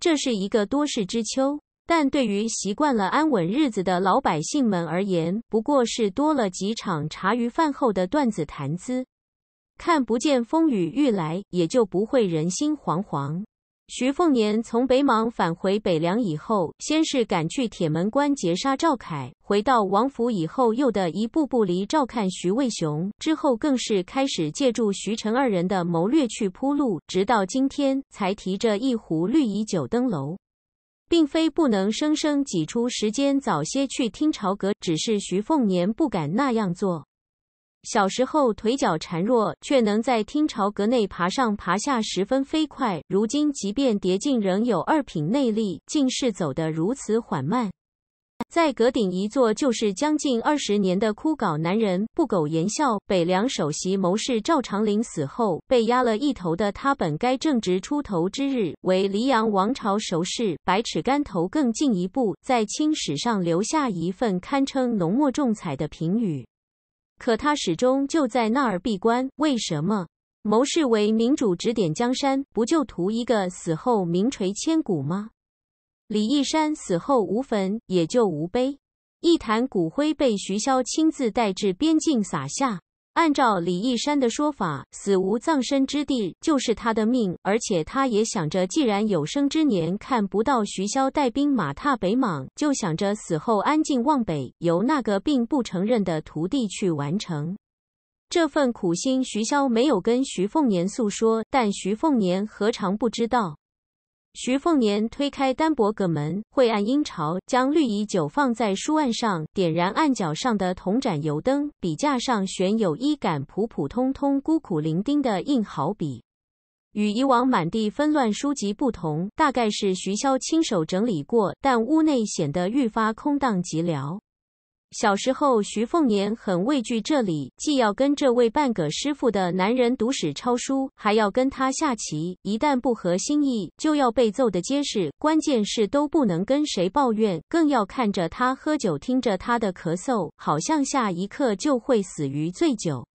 这是一个多事之秋，但对于习惯了安稳日子的老百姓们而言，不过是多了几场茶余饭后的段子谈资，看不见风雨欲来，也就不会人心惶惶。徐凤年从北莽返回北凉以后，先是赶去铁门关截杀赵楷，回到王府以后又得一步步离赵看徐渭雄，之后更是开始借助徐成二人的谋略去铺路，直到今天才提着一壶绿蚁酒登楼，并非不能生生挤出时间早些去听朝阁，只是徐凤年不敢那样做。小时候腿脚孱弱，却能在听潮阁内爬上爬下，十分飞快。如今即便跌进，仍有二品内力，竟是走得如此缓慢。在阁顶一坐就是将近二十年的枯槁男人，不苟言笑。北凉首席谋士赵长林死后，被压了一头的他，本该正值出头之日，为黎阳王朝熟势百尺竿头更进一步，在清史上留下一份堪称浓墨重彩的评语。可他始终就在那儿闭关，为什么？谋士为明主指点江山，不就图一个死后名垂千古吗？李义山死后无坟，也就无碑，一坛骨灰被徐骁亲自带至边境撒下。按照李义山的说法，死无葬身之地就是他的命，而且他也想着，既然有生之年看不到徐骁带兵马踏北莽，就想着死后安静望北，由那个并不承认的徒弟去完成。这份苦心，徐骁没有跟徐凤年诉说，但徐凤年何尝不知道。徐凤年推开单薄阁门，晦暗阴潮，将绿蚁酒放在书案上，点燃案角上的铜盏油灯。笔架上悬有一杆普普通通、孤苦伶仃的硬毫笔，与以往满地纷乱书籍不同，大概是徐潇亲手整理过，但屋内显得愈发空荡寂寥。小时候，徐凤年很畏惧这里，既要跟这位半个师傅的男人读史抄书，还要跟他下棋，一旦不合心意，就要被揍得结实。关键是都不能跟谁抱怨，更要看着他喝酒，听着他的咳嗽，好像下一刻就会死于醉酒。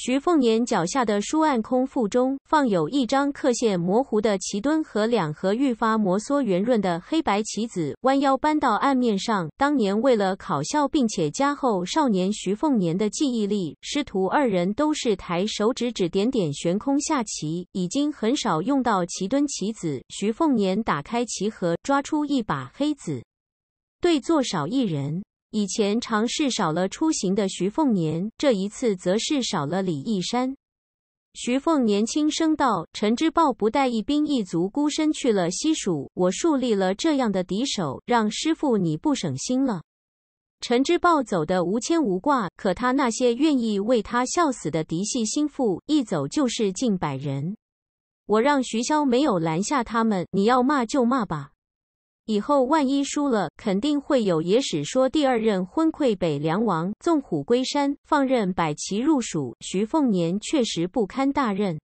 徐凤年脚下的书案空腹中放有一张刻线模糊的棋墩和两盒愈发摩挲圆润的黑白棋子，弯腰搬到案面上。当年为了考校并且加厚少年徐凤年的记忆力，师徒二人都是抬手指指点点悬空下棋，已经很少用到棋墩棋子。徐凤年打开棋盒，抓出一把黑子，对坐少一人。以前常是少了出行的徐凤年，这一次则是少了李义山。徐凤年轻声道：“陈之豹不带一兵一卒，孤身去了西蜀，我树立了这样的敌手，让师傅你不省心了。”陈之豹走的无牵无挂，可他那些愿意为他效死的嫡系心腹，一走就是近百人。我让徐骁没有拦下他们，你要骂就骂吧。以后万一输了，肯定会有野史说第二任昏聩北凉王纵虎归山，放任百骑入蜀。徐凤年确实不堪大任，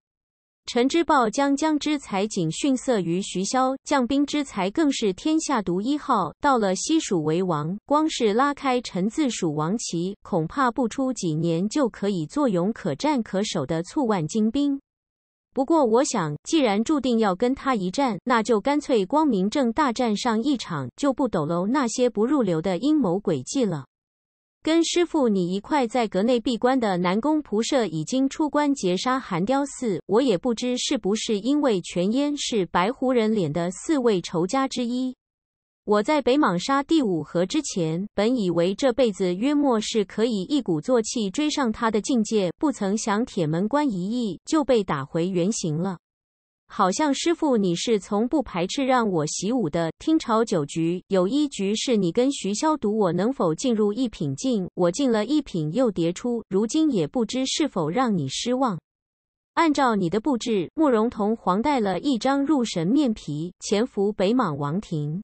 陈之豹将将之才仅逊色于徐骁，将兵之才更是天下独一号。到了西蜀为王，光是拉开陈自蜀王旗，恐怕不出几年就可以坐拥可战可守的数万精兵。不过，我想，既然注定要跟他一战，那就干脆光明正大战上一场，就不抖搂那些不入流的阴谋诡计了。跟师傅你一块在阁内闭关的南宫仆射已经出关截杀寒雕寺，我也不知是不是因为全烟是白狐人脸的四位仇家之一。我在北莽杀第五合之前，本以为这辈子约莫是可以一鼓作气追上他的境界，不曾想铁门关一役就被打回原形了。好像师傅，你是从不排斥让我习武的。听朝九局有一局是你跟徐霄赌我能否进入一品境，我进了一品又迭出，如今也不知是否让你失望。按照你的布置，慕容同黄带了一张入神面皮，潜伏北莽王庭。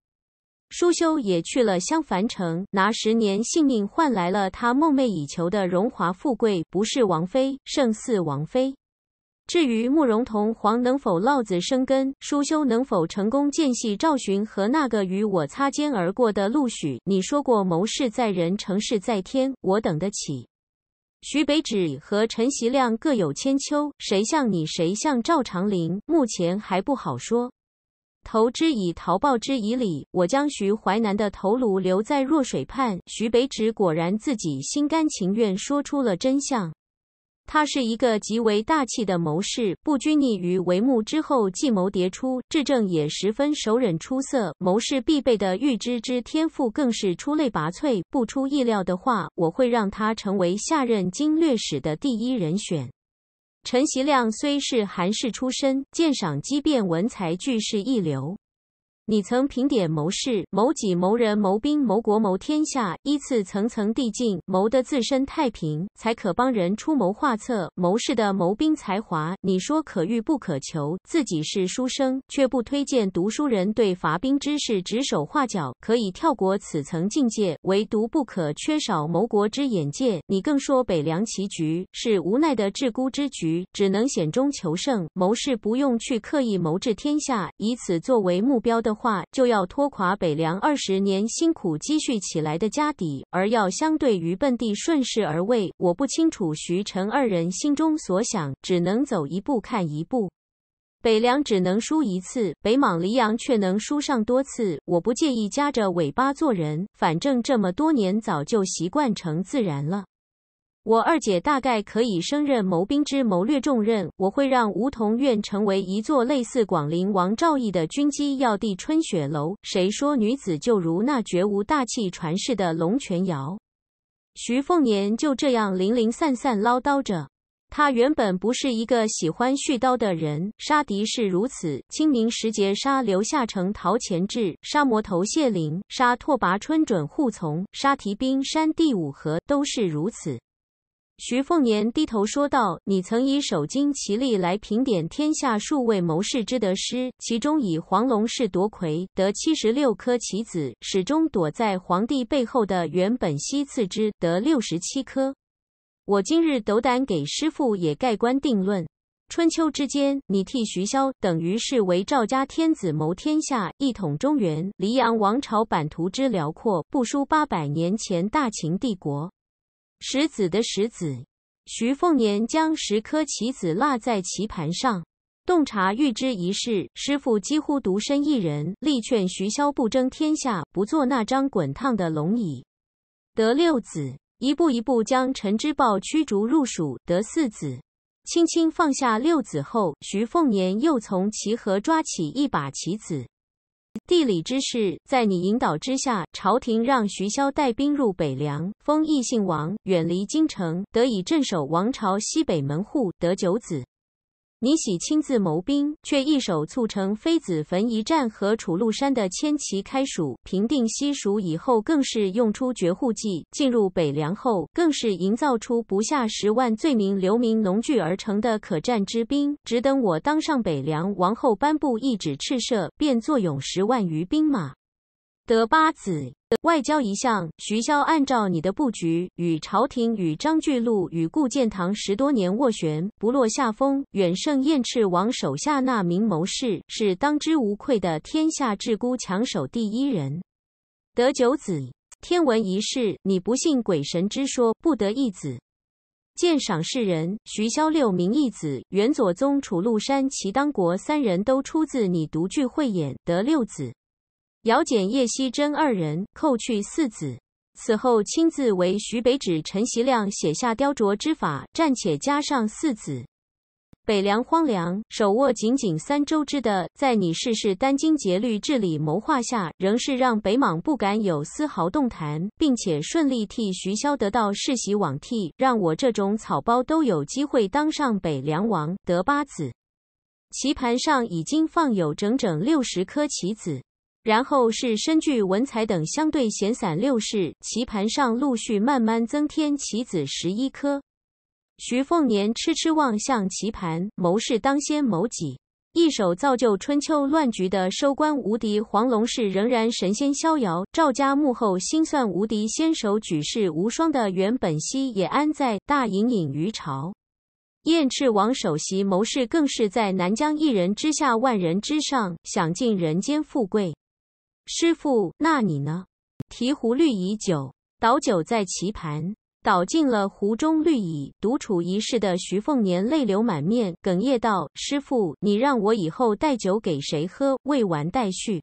舒修也去了襄樊城，拿十年性命换来了他梦寐以求的荣华富贵，不是王妃，胜似王妃。至于慕容同皇能否落子生根，舒修能否成功见隙赵寻和那个与我擦肩而过的陆许？你说过谋事在人，成事在天，我等得起。徐北枳和陈袭亮各有千秋，谁像你，谁像赵长林，目前还不好说。投之以桃，报之以李。我将徐淮南的头颅留在若水畔。徐北枳果然自己心甘情愿说出了真相。他是一个极为大气的谋士，不拘泥于帷幕之后，计谋迭出，治政也十分熟稔出色。谋士必备的预知之天赋更是出类拔萃。不出意料的话，我会让他成为下任经略使的第一人选。陈习亮虽是韩式出身，鉴赏机变、文才俱是一流。你曾评点谋士，谋己、谋人、谋兵、谋国、谋天下，依次层层递进，谋得自身太平，才可帮人出谋划策。谋士的谋兵才华，你说可遇不可求。自己是书生，却不推荐读书人对伐兵之事指手画脚。可以跳过此层境界，唯独不可缺少谋国之眼界。你更说北梁棋局是无奈的智孤之局，只能险中求胜。谋士不用去刻意谋治天下，以此作为目标的。就要拖垮北凉二十年辛苦积蓄起来的家底，而要相对于笨地顺势而为。我不清楚徐成二人心中所想，只能走一步看一步。北凉只能输一次，北莽黎阳却能输上多次。我不介意夹着尾巴做人，反正这么多年早就习惯成自然了。我二姐大概可以升任谋兵之谋略重任。我会让梧桐院成为一座类似广陵王赵毅的军机要地——春雪楼。谁说女子就如那绝无大气传世的龙泉窑？徐凤年就这样零零散散唠叨着。他原本不是一个喜欢絮叨的人。杀敌是如此：清明时节杀刘夏城陶乾志，杀魔头谢灵，杀拓跋春准护从，杀提兵山第五合都是如此。徐凤年低头说道：“你曾以手经其力来评点天下数位谋士之得失，其中以黄龙士夺魁，得七十六颗棋子；始终躲在皇帝背后的袁本西次之，得六十七颗。我今日斗胆给师父也盖棺定论：春秋之间，你替徐骁等于是为赵家天子谋天下一统中原，黎阳王朝版图之辽阔，不输八百年前大秦帝国。”石子的石子，徐凤年将十颗棋子落在棋盘上，洞察预知一事。师傅几乎独身一人，力劝徐骁不争天下，不坐那张滚烫的龙椅。得六子，一步一步将陈之豹驱逐入蜀，得四子。轻轻放下六子后，徐凤年又从棋盒抓起一把棋子。地理之势，在你引导之下，朝廷让徐骁带兵入北凉，封异姓王，远离京城，得以镇守王朝西北门户，得九子。你喜亲自谋兵，却一手促成妃子坟一战和楚禄山的千骑开蜀平定西蜀以后，更是用出绝户计。进入北凉后，更是营造出不下十万罪民流民农聚而成的可战之兵。只等我当上北凉王后，颁布一纸敕赦，便坐拥十万余兵马。得八子。外交一项，徐骁按照你的布局，与朝廷、与张巨禄、与顾建堂十多年斡旋，不落下风，远胜燕赤王手下那名谋士，是当之无愧的天下至孤强手第一人，得九子。天文一事，你不信鬼神之说，不得一子。鉴赏世人，徐骁六名义子，元左宗、楚禄山、齐当国三人都出自你独具慧眼，得六子。姚简、叶希真二人扣去四子，此后亲自为徐北枳、陈袭亮写下雕琢之法，暂且加上四子。北凉荒凉，手握仅仅三州之的，在你世世殚精竭虑治理谋划下，仍是让北莽不敢有丝毫动弹，并且顺利替徐骁得到世袭罔替，让我这种草包都有机会当上北凉王，得八子。棋盘上已经放有整整六十颗棋子。然后是身具文采等相对闲散六世，棋盘上陆续慢慢增添棋子十一颗。徐凤年痴痴望向棋盘，谋士当先谋己，一手造就春秋乱局的收官无敌黄龙士仍然神仙逍遥。赵家幕后心算无敌先手，举世无双的袁本熙也安在大隐隐于朝。燕赤王首席谋士更是在南疆一人之下万人之上，享尽人间富贵。师傅，那你呢？提壶绿蚁酒，倒酒在棋盘，倒进了壶中绿蚁。独处一室的徐凤年泪流满面，哽咽道：“师傅，你让我以后带酒给谁喝？”未完待续。